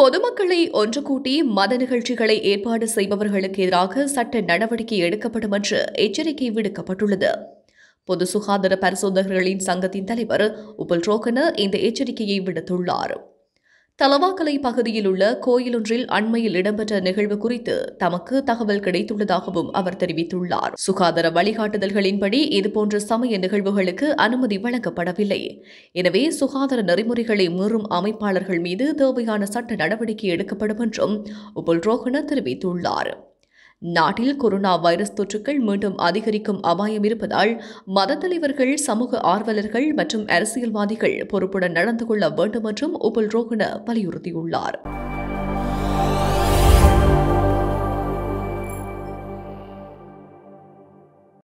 பொதுமக்களை ஒன்று கூட்டி மத நிகழ்ச்சிகளை ஏற்பாடு செய்பவர்களுக்கு எதிராக சட்ட நடவடிக்கை எடுக்கப்படும் என்று எச்சரிக்கை விடுக்கப்பட்டுள்ளது பொது சுகாதார பரிசோதகர்களின் சங்கத்தின் தலைவர் உபல் ரோகன இந்த எச்சரிக்கையை விடுத்துள்ளார் தலவாக்கலை பகுதியில் உள்ள கோயிலொன்றில் அண்மையில் இடம்பெற்ற நிகழ்வு குறித்து தமக்கு தகவல் கிடைத்துள்ளதாகவும் அவர் தெரிவித்துள்ளார் சுகாதார வழிகாட்டுதல்களின்படி இதுபோன்ற சமய நிகழ்வுகளுக்கு அனுமதி வழங்கப்படவில்லை எனவே சுகாதார நெறிமுறைகளை மீறும் அமைப்பாளர்கள் மீது தேவையான சட்ட நடவடிக்கை எடுக்கப்படும் என்றும் உபுல் ரோஹன தெரிவித்துள்ளார் நாட்டில் கொரோனா வைரஸ் தொற்றுக்கள் மீண்டும் அதிகரிக்கும் அபாயம் இருப்பதால் மத தலைவர்கள் சமூக ஆர்வலர்கள் மற்றும் அரசியல்வாதிகள் பொறுப்புடன் நடந்து கொள்ள வேண்டும் என்றும் உபல் ரோகன வலியுறுத்தியுள்ளாா்